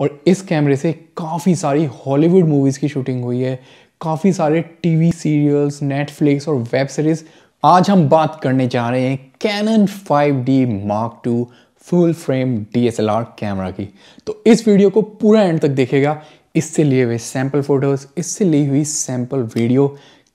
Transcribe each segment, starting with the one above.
और इस कैमरे से काफ़ी सारी हॉलीवुड मूवीज़ की शूटिंग हुई है काफ़ी सारे टीवी सीरियल्स नेटफ्लिक्स और वेब सीरीज़ आज हम बात करने जा रहे हैं Canon 5D Mark two full frame DSLR camera की तो इस वीडियो को पूरा एंड तक देखेगा इससे लिए हुए सैम्पल फोटोज़ इससे ली हुई सैम्पल वीडियो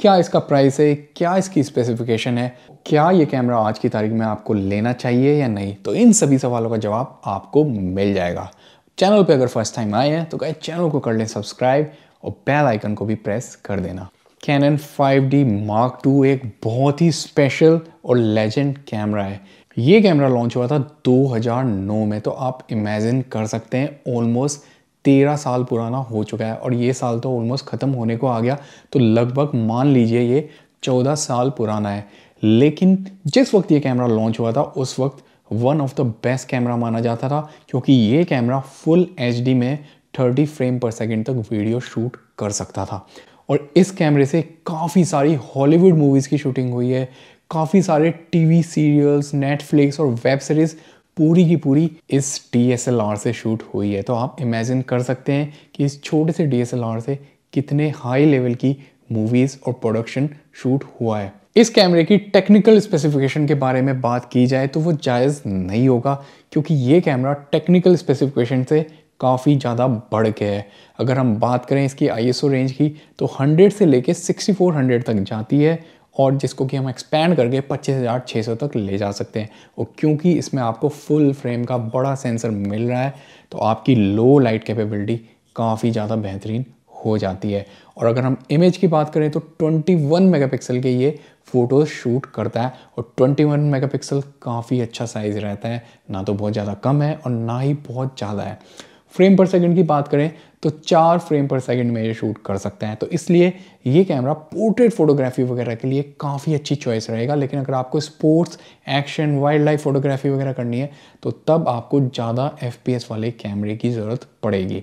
क्या इसका प्राइस है क्या इसकी स्पेसिफिकेशन है क्या ये कैमरा आज की तारीख में आपको लेना चाहिए या नहीं तो इन सभी सवालों का जवाब आपको मिल जाएगा चैनल पे अगर फर्स्ट टाइम आए हैं तो गाइज चैनल को कर लें सब्सक्राइब और बेल आइकन को भी प्रेस कर देना कैनन 5D मार्क टू एक बहुत ही स्पेशल और लेजेंड कैमरा है ये कैमरा लॉन्च हुआ था 2009 में तो आप इमेजिन कर सकते हैं ऑलमोस्ट तेरह साल पुराना हो चुका है और ये साल तो ऑलमोस्ट ख़त्म होने को आ गया तो लगभग मान लीजिए ये चौदह साल पुराना है लेकिन जिस वक्त ये कैमरा लॉन्च हुआ था उस वक्त one of the best camera माना जाता था क्योंकि ये कैमरा फुल एच में 30 फ्रेम पर सेकेंड तक वीडियो शूट कर सकता था और इस कैमरे से काफ़ी सारी हॉलीवुड मूवीज़ की शूटिंग हुई है काफ़ी सारे टीवी सीरियल्स नेटफ्लिक्स और वेब सीरीज़ पूरी की पूरी इस डी से शूट हुई है तो आप इमेजिन कर सकते हैं कि इस छोटे से डी से कितने हाई लेवल की मूवीज़ और प्रोडक्शन शूट हुआ है इस कैमरे की टेक्निकल स्पेसिफिकेशन के बारे में बात की जाए तो वो जायज़ नहीं होगा क्योंकि ये कैमरा टेक्निकल स्पेसिफिकेशन से काफ़ी ज़्यादा बढ़ के है अगर हम बात करें इसकी आईएसओ रेंज की तो 100 से लेके 6400 तक जाती है और जिसको कि हम एक्सपेंड करके 25,600 तक ले जा सकते हैं और क्योंकि इसमें आपको फुल फ्रेम का बड़ा सेंसर मिल रहा है तो आपकी लो लाइट कैपेबिलिटी काफ़ी ज़्यादा बेहतरीन हो जाती है और अगर हम इमेज की बात करें तो 21 मेगापिक्सल के ये फ़ोटो शूट करता है और 21 मेगापिक्सल काफ़ी अच्छा साइज़ रहता है ना तो बहुत ज़्यादा कम है और ना ही बहुत ज़्यादा है फ्रेम पर सेकंड की बात करें तो चार फ्रेम पर सेकंड में ये शूट कर सकते हैं तो इसलिए ये कैमरा पोर्ट्रेट फोटोग्राफी वगैरह के लिए काफ़ी अच्छी चॉइस रहेगा लेकिन अगर आपको sports action wildlife photography वगैरह करनी है तो तब आपको ज़्यादा एफ वाले कैमरे की ज़रूरत पड़ेगी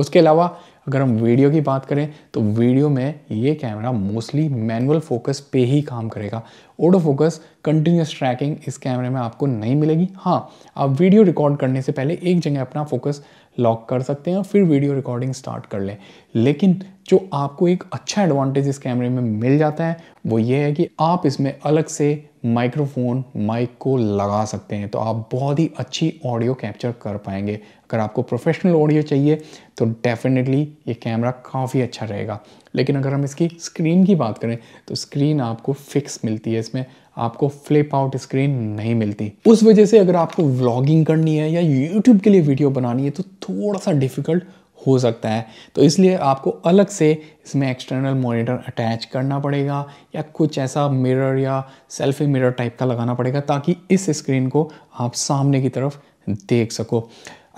उसके अलावा अगर हम वीडियो की बात करें तो वीडियो में ये कैमरा मोस्टली मैनुअल फोकस पे ही काम करेगा ओडो फोकस कंटिन्यूस ट्रैकिंग इस कैमरे में आपको नहीं मिलेगी हाँ आप वीडियो रिकॉर्ड करने से पहले एक जगह अपना फोकस लॉक कर सकते हैं और फिर वीडियो रिकॉर्डिंग स्टार्ट कर लें लेकिन जो आपको एक अच्छा एडवांटेज इस कैमरे में मिल जाता है वो ये है कि आप इसमें अलग से माइक्रोफोन माइक को लगा सकते हैं तो आप बहुत ही अच्छी ऑडियो कैप्चर कर पाएंगे अगर आपको प्रोफेशनल ऑडियो चाहिए तो डेफिनेटली ये कैमरा काफ़ी अच्छा रहेगा लेकिन अगर हम इसकी स्क्रीन की बात करें तो स्क्रीन आपको फिक्स मिलती है इसमें आपको फ्लिप आउट स्क्रीन नहीं मिलती उस वजह से अगर आपको व्लॉगिंग करनी है या यूट्यूब के लिए वीडियो बनानी है तो थोड़ा सा डिफिकल्ट हो सकता है तो इसलिए आपको अलग से इसमें एक्सटर्नल मॉनिटर अटैच करना पड़ेगा या कुछ ऐसा मिरर या सेल्फी मिरर टाइप का लगाना पड़ेगा ताकि इस स्क्रीन को आप सामने की तरफ देख सको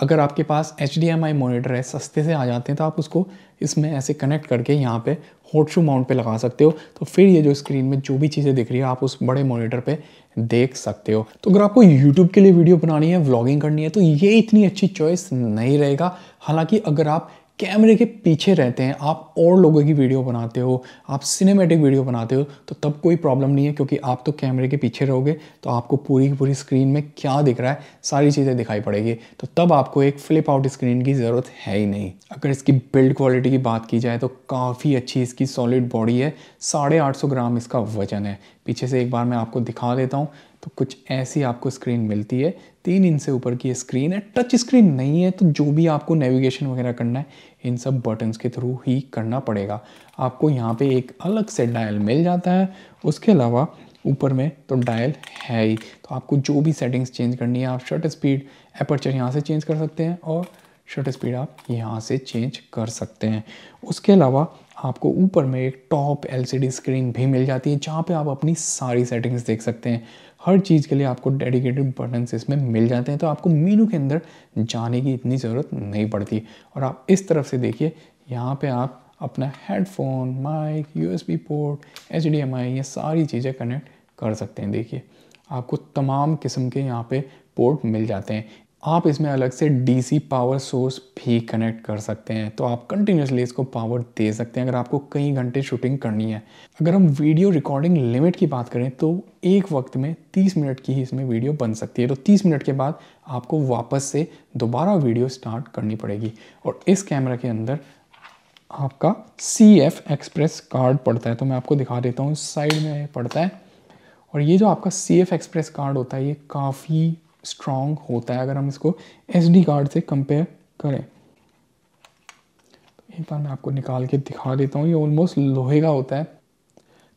अगर आपके पास H D M I monitor है सस्ते से आ जाते हैं तो आप उसको इसमें ऐसे कनेक्ट करके यहाँ पे हॉट शू माउंट पे लगा सकते हो तो फिर ये जो स्क्रीन में जो भी चीज़ें दिख रही है आप उस बड़े मोनीटर पे देख सकते हो तो अगर आपको यूट्यूब के लिए वीडियो बनानी है व्लॉगिंग करनी है तो ये इतनी अच्छी चॉइस नहीं रहेगा हालांकि अगर आप कैमरे के पीछे रहते हैं आप और लोगों की वीडियो बनाते हो आप सिनेमेटिक वीडियो बनाते हो तो तब कोई प्रॉब्लम नहीं है क्योंकि आप तो कैमरे के पीछे रहोगे तो आपको पूरी की पूरी स्क्रीन में क्या दिख रहा है सारी चीज़ें दिखाई पड़ेगी तो तब आपको एक फ्लिप आउट स्क्रीन की ज़रूरत है ही नहीं अगर इसकी बिल्ड क्वालिटी की बात की जाए तो काफ़ी अच्छी इसकी सॉलिड बॉडी है साढ़े ग्राम इसका वजन है पीछे से एक बार मैं आपको दिखा देता हूँ तो कुछ ऐसी आपको स्क्रीन मिलती है तीन इंच से ऊपर की स्क्रीन है टच स्क्रीन नहीं है तो जो भी आपको नेविगेशन वगैरह करना है इन सब बटन्स के थ्रू ही करना पड़ेगा आपको यहाँ पे एक अलग से डायल मिल जाता है उसके अलावा ऊपर में तो डायल है ही तो आपको जो भी सेटिंग्स चेंज करनी है आप शर्ट स्पीड एपर्चर यहाँ से चेंज कर सकते हैं और शटर स्पीड आप यहाँ से चेंज कर सकते हैं उसके अलावा आपको ऊपर में एक टॉप एलसीडी स्क्रीन भी मिल जाती है जहाँ पे आप अपनी सारी सेटिंग्स देख सकते हैं हर चीज़ के लिए आपको डेडिकेटेड बटन्स इसमें मिल जाते हैं तो आपको मीनू के अंदर जाने की इतनी ज़रूरत नहीं पड़ती और आप इस तरफ से देखिए यहाँ पे आप अपना headphone mic USB port H ये सारी चीज़ें कनेक्ट कर सकते हैं देखिए आपको तमाम किस्म के यहाँ पर पोर्ट मिल जाते हैं आप इसमें अलग से डीसी पावर सोर्स भी कनेक्ट कर सकते हैं तो आप कंटिन्यूसली इसको पावर दे सकते हैं अगर आपको कई घंटे शूटिंग करनी है अगर हम वीडियो रिकॉर्डिंग लिमिट की बात करें तो एक वक्त में 30 मिनट की ही इसमें वीडियो बन सकती है तो 30 मिनट के बाद आपको वापस से दोबारा वीडियो स्टार्ट करनी पड़ेगी और इस कैमरा के अंदर आपका सी एफ एक्सप्रेस कार्ड पड़ता है तो मैं आपको दिखा देता हूँ साइड में पड़ता है और ये जो आपका सी एफ एक्सप्रेस कार्ड होता है ये काफ़ी स्ट्रांग होता है अगर हम इसको एस कार्ड से कंपेयर करें एक बार मैं आपको निकाल के दिखा देता हूँ ये ऑलमोस्ट लोहे का होता है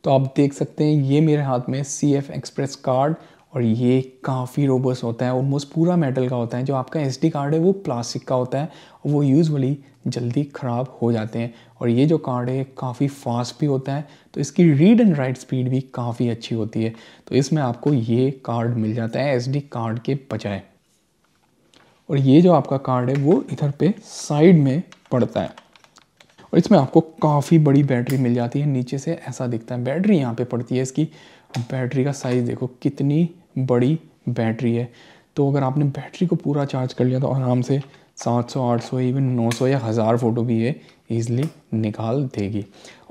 तो आप देख सकते हैं ये मेरे हाथ में सी एफ एक्सप्रेस कार्ड और ये काफ़ी रोबस होता है ऑलमोस्ट पूरा मेटल का होता है जो आपका एस कार्ड है वो प्लास्टिक का होता है और वो यूजली जल्दी ख़राब हो जाते हैं और ये जो कार्ड है काफ़ी फास्ट भी होता है तो इसकी रीड एंड राइट स्पीड भी काफ़ी अच्छी होती है तो इसमें आपको ये कार्ड मिल जाता है एस कार्ड के बजाय और ये जो आपका कार्ड है वो इधर पे साइड में पड़ता है और इसमें आपको काफ़ी बड़ी बैटरी मिल जाती है नीचे से ऐसा दिखता है बैटरी यहाँ पे पड़ती है इसकी बैटरी का साइज़ देखो कितनी बड़ी बैटरी है तो अगर आपने बैटरी को पूरा चार्ज कर लिया तो आराम से 700, 800 इवन 900 या हज़ार फ़ोटो भी ये ईज़िली निकाल देगी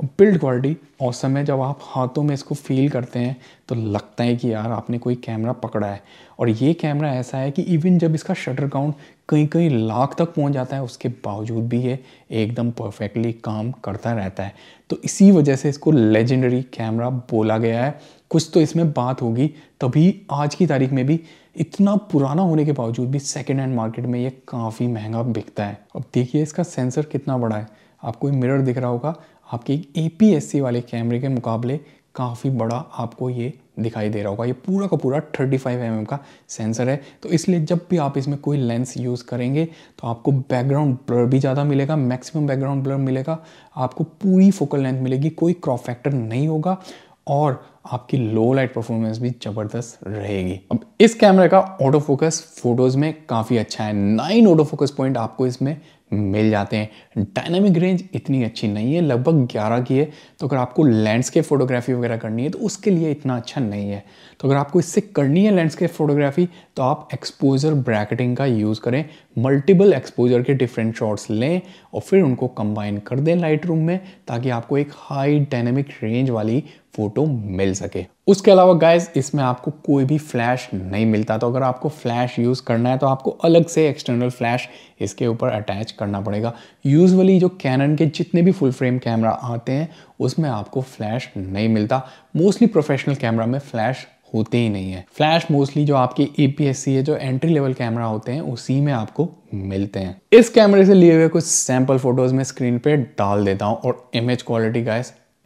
और बिल्ड क्वालिटी औसम है जब आप हाथों में इसको फील करते हैं तो लगता है कि यार आपने कोई कैमरा पकड़ा है और ये कैमरा ऐसा है कि इवन जब इसका शटर काउंट कई कई लाख तक पहुंच जाता है उसके बावजूद भी ये एकदम परफेक्टली काम करता रहता है तो इसी वजह से इसको लेजेंडरी कैमरा बोला गया है कुछ तो इसमें बात होगी तभी आज की तारीख में भी इतना पुराना होने के बावजूद भी सेकेंड हैंड मार्केट में ये काफ़ी महंगा बिकता है अब देखिए इसका सेंसर कितना बड़ा है आपको ये मिरर दिख रहा होगा आपके ए पी वाले कैमरे के मुकाबले काफ़ी बड़ा आपको ये दिखाई दे रहा होगा ये पूरा का पूरा 35 फाइव mm का सेंसर है तो इसलिए जब भी आप इसमें कोई लेंस यूज़ करेंगे तो आपको बैकग्राउंड ब्लर भी ज़्यादा मिलेगा मैक्सिमम बैकग्राउंड ब्लर मिलेगा आपको पूरी फोकल लेंथ मिलेगी कोई क्रॉप फैक्टर नहीं होगा और आपकी लो लाइट परफॉर्मेंस भी ज़बरदस्त रहेगी अब इस कैमरे का ऑटो फोकस फोटोज़ में काफ़ी अच्छा है नाइन ऑटो फोकस पॉइंट आपको इसमें मिल जाते हैं डायनामिक रेंज इतनी अच्छी नहीं है लगभग 11 की है तो अगर आपको लैंडस्केप फोटोग्राफी वगैरह करनी है तो उसके लिए इतना अच्छा नहीं है तो अगर आपको इससे करनी है लैंडस्केप फोटोग्राफी तो आप एक्सपोजर ब्रैकेटिंग का यूज़ करें मल्टीपल एक्सपोजर के डिफरेंट शॉट्स लें और फिर उनको कंबाइन कर दें लाइट रूम में ताकि आपको एक हाई डायनेमिक रेंज वाली फ़ोटो मिल सके उसके अलावा गाइज इसमें आपको कोई भी फ्लैश नहीं मिलता तो अगर आपको फ्लैश यूज़ करना है तो आपको अलग से एक्सटर्नल फ्लैश इसके ऊपर अटैच करना पड़ेगा यूजअली जो कैनन के जितने भी फुल फ्रेम कैमरा आते हैं उसमें आपको फ्लैश नहीं मिलता मोस्टली प्रोफेशनल कैमरा में फ्लैश होते ही नहीं है फ्लैश मोस्टली जो आपके एपीएससी है जो एंट्री लेवल कैमरा होते हैं उसी में आपको मिलते हैं इस कैमरे से लिए हुए कुछ सैंपल फोटोज में स्क्रीन पे डाल देता हूँ और इमेज क्वालिटी का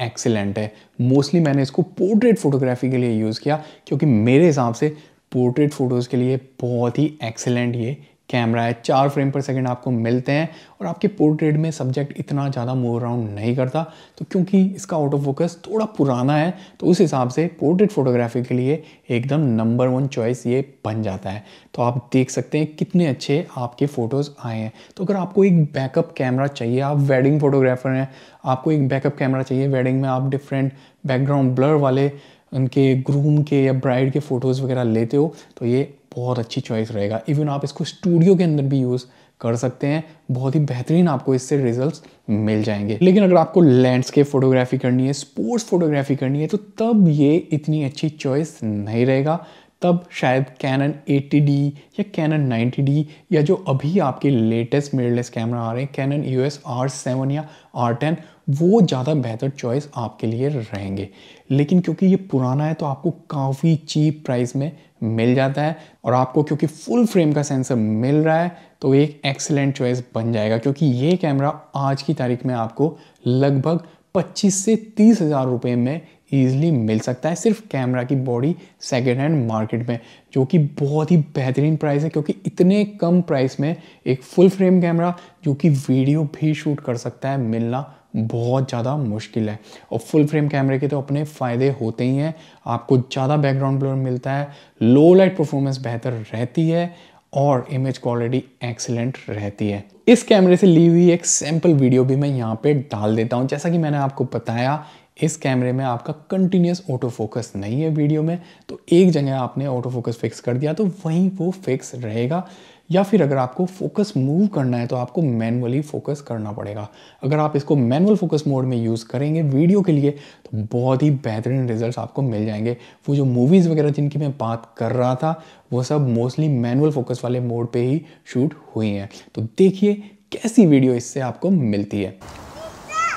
एक्सीलेंट है मोस्टली मैंने इसको पोर्ट्रेट फोटोग्राफी के लिए यूज़ किया क्योंकि मेरे हिसाब से पोर्ट्रेट फोटोज़ के लिए बहुत ही एक्सेलेंट ये कैमरा है चार फ्रेम पर सेकंड आपको मिलते हैं और आपके पोर्ट्रेट में सब्जेक्ट इतना ज़्यादा मूव अराउंड नहीं करता तो क्योंकि इसका ऑटो फोकस थोड़ा पुराना है तो उस हिसाब से पोर्ट्रेट फोटोग्राफी के लिए एकदम नंबर वन चॉइस ये बन जाता है तो आप देख सकते हैं कितने अच्छे आपके फ़ोटोज़ आए हैं तो अगर आपको एक बैकअप कैमरा चाहिए आप वेडिंग फोटोग्राफर हैं आपको एक बैकअप कैमरा चाहिए वेडिंग में आप डिफरेंट बैकग्राउंड ब्लर वाले उनके ग्रूम के या ब्राइड के फ़ोटोज़ वगैरह लेते हो तो ये बहुत अच्छी चॉइस रहेगा इवन आप इसको स्टूडियो के अंदर भी यूज़ कर सकते हैं बहुत ही बेहतरीन आपको इससे रिजल्ट्स मिल जाएंगे लेकिन अगर आपको लैंडस्केप फोटोग्राफी करनी है स्पोर्ट्स फोटोग्राफी करनी है तो तब ये इतनी अच्छी चॉइस नहीं रहेगा तब शायद कैनन 80D या कैनन 90D या जो अभी आपके लेटेस्ट मिररलेस कैमरा आ रहे हैं Canon U S R seven या आर टेन वो ज़्यादा बेहतर चॉइस आपके लिए रहेंगे लेकिन क्योंकि ये पुराना है तो आपको काफ़ी चीप प्राइस में मिल जाता है और आपको क्योंकि फुल फ्रेम का सेंसर मिल रहा है तो एक एक्सेलेंट चॉइस बन जाएगा क्योंकि ये कैमरा आज की तारीख में आपको लगभग 25 से तीस हज़ार रुपये में ईजिली मिल सकता है सिर्फ कैमरा की बॉडी सेकेंड हैंड मार्केट में जो कि बहुत ही बेहतरीन प्राइस है क्योंकि इतने कम प्राइस में एक फुल फ्रेम कैमरा जो कि वीडियो भी शूट कर सकता है मिलना बहुत ज़्यादा मुश्किल है और फुल फ्रेम कैमरे के तो अपने फ़ायदे होते ही हैं आपको ज़्यादा बैकग्राउंड ब्लर मिलता है लो लाइट परफॉर्मेंस बेहतर रहती है और इमेज क्वालिटी एक्सेलेंट रहती है इस कैमरे से ली हुई एक सैम्पल वीडियो भी मैं यहाँ पे डाल देता हूँ जैसा कि मैंने आपको बताया इस कैमरे में आपका कंटिन्यूस ऑटो फोकस नहीं है वीडियो में तो एक जगह आपने ऑटो फोकस फिक्स कर दिया तो वहीं वो फिक्स रहेगा या फिर अगर आपको फोकस मूव करना है तो आपको मैनुअली फोकस करना पड़ेगा अगर आप इसको मैनुअल फोकस मोड में यूज़ करेंगे वीडियो के लिए तो बहुत ही बेहतरीन रिजल्ट आपको मिल जाएंगे वो जो मूवीज़ वगैरह जिनकी मैं बात कर रहा था वो सब मोस्टली मैनुअल फोकस वाले मोड पर ही शूट हुई हैं तो देखिए कैसी वीडियो इससे आपको मिलती है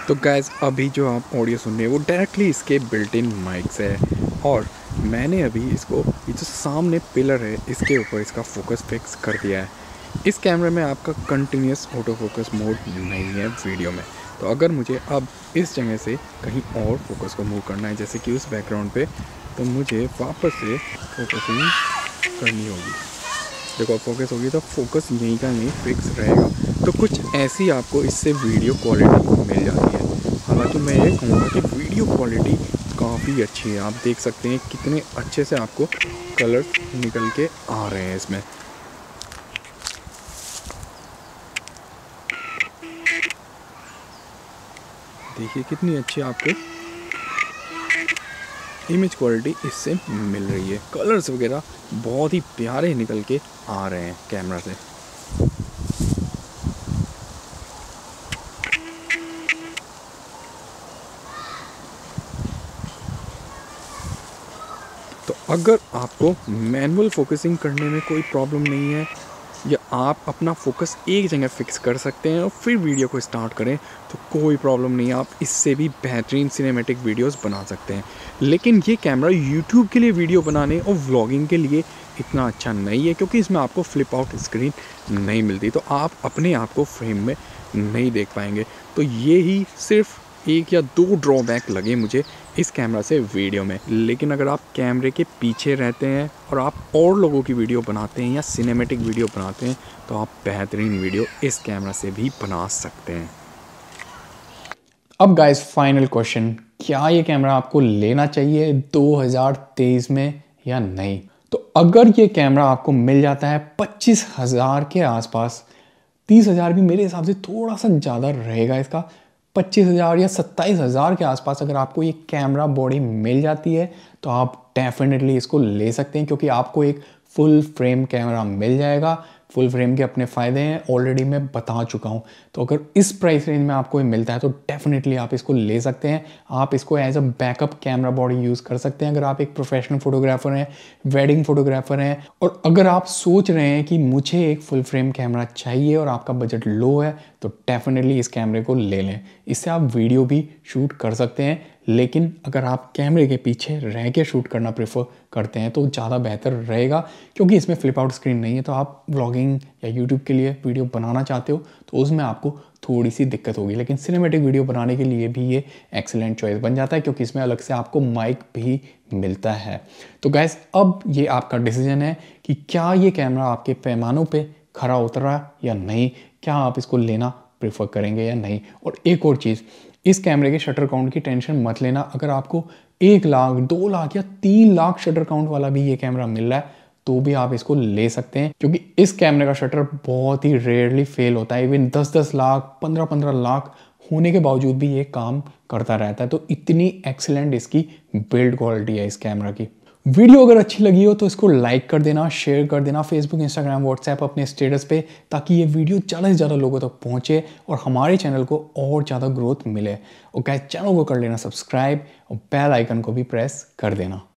तो गैस अभी जो आप ऑडियो सुन रहे हैं वो डायरेक्टली इसके बिल्ट इन माइक से है और मैंने अभी इसको ये जो सामने पिलर है इसके ऊपर इसका फोकस फिक्स कर दिया है इस कैमरे में आपका कंटिन्यूस ऑटो फोकस मोड नहीं है वीडियो में तो अगर मुझे अब इस जगह से कहीं और फोकस को मूव करना है जैसे कि उस बैकग्राउंड पे तो मुझे वापस से फोकसिंग करनी होगी देखो फोकस होगी तो फोकस यहीं का नहीं फिक्स रहेगा तो कुछ ऐसी आपको इससे वीडियो क्वालिटी मिल जाती है हालांकि मैं ये कहूँगा कि वीडियो क्वालिटी काफ़ी अच्छी है आप देख सकते हैं कितने अच्छे से आपको कलर निकल के आ रहे हैं इसमें देखिए कितनी अच्छी आपको इमेज क्वालिटी इससे मिल रही है कलर्स वगैरह बहुत ही प्यारे निकल के आ रहे हैं कैमरा से अगर आपको मैनुअल फोकसिंग करने में कोई प्रॉब्लम नहीं है या आप अपना फोकस एक जगह फिक्स कर सकते हैं और फिर वीडियो को स्टार्ट करें तो कोई प्रॉब्लम नहीं आप इससे भी बेहतरीन सिनेमेटिक वीडियोस बना सकते हैं लेकिन ये कैमरा यूट्यूब के लिए वीडियो बनाने और व्लॉगिंग के लिए इतना अच्छा नहीं है क्योंकि इसमें आपको फ्लिप आउट स्क्रीन नहीं मिलती तो आप अपने आप को फ्रेम में नहीं देख पाएंगे तो ये ही सिर्फ एक या दो ड्रॉबैक लगे मुझे इस कैमरा से वीडियो में लेकिन अगर आप कैमरे के पीछे रहते हैं और आप और लोगों की वीडियो बनाते हैं या सिनेमेटिक वीडियो बनाते हैं तो आप बेहतरीन वीडियो इस कैमरा से भी बना सकते हैं अब गाइस फाइनल क्वेश्चन क्या ये कैमरा आपको लेना चाहिए 2023 में या नहीं तो अगर ये कैमरा आपको मिल जाता है पच्चीस हज़ार के आसपास तीस हज़ार भी मेरे हिसाब से थोड़ा सा ज़्यादा रहेगा इसका पच्चीस हज़ार या सत्ताईस हज़ार के आसपास अगर आपको ये कैमरा बॉडी मिल जाती है तो आप डेफिनेटली इसको ले सकते हैं क्योंकि आपको एक फुल फ्रेम कैमरा मिल जाएगा फुल फ्रेम के अपने फ़ायदे हैं ऑलरेडी मैं बता चुका हूँ तो अगर इस प्राइस रेंज में आपको ये मिलता है तो डेफिनेटली आप इसको ले सकते हैं आप इसको as a backup camera body use कर सकते हैं अगर आप एक प्रोफेशनल फोटोग्राफर हैं वेडिंग फोटोग्राफर हैं और अगर आप सोच रहे हैं कि मुझे एक फुल फ्रेम कैमरा चाहिए और आपका बजट लो है तो डेफिनेटली इस कैमरे को ले लें इससे आप वीडियो भी शूट कर सकते हैं लेकिन अगर आप कैमरे के पीछे रह के शूट करना प्रेफर करते हैं तो ज़्यादा बेहतर रहेगा क्योंकि इसमें फ्लिप आउट स्क्रीन नहीं है तो आप व्लॉगिंग या यूट्यूब के लिए वीडियो बनाना चाहते हो तो उसमें आपको थोड़ी सी दिक्कत होगी लेकिन सिनेमेटिक वीडियो बनाने के लिए भी ये एक्सेलेंट चॉइस बन जाता है क्योंकि इसमें अलग से आपको माइक भी मिलता है तो गैस अब ये आपका डिसीजन है कि क्या ये कैमरा आपके पैमानों पर खरा उतरा या नहीं क्या आप इसको लेना प्रेफर करेंगे या नहीं और एक और चीज़ इस कैमरे के शटर काउंट की टेंशन मत लेना अगर आपको एक लाख दो लाख या तीन लाख शटर काउंट वाला भी ये कैमरा मिल रहा है तो भी आप इसको ले सकते हैं क्योंकि इस कैमरे का शटर बहुत ही रेयरली फेल होता है इवन दस दस लाख पंद्रह पंद्रह लाख होने के बावजूद भी ये काम करता रहता है तो इतनी एक्सीलेंट इसकी बिल्ड क्वालिटी है इस कैमरा की वीडियो अगर अच्छी लगी हो तो इसको लाइक कर देना शेयर कर देना फेसबुक इंस्टाग्राम व्हाट्सएप अपने स्टेटस पे ताकि ये वीडियो ज़्यादा से ज़्यादा लोगों तक पहुँचे और हमारे चैनल को और ज़्यादा ग्रोथ मिले और क्या चैनल को कर लेना सब्सक्राइब और बेल आइकन को भी प्रेस कर देना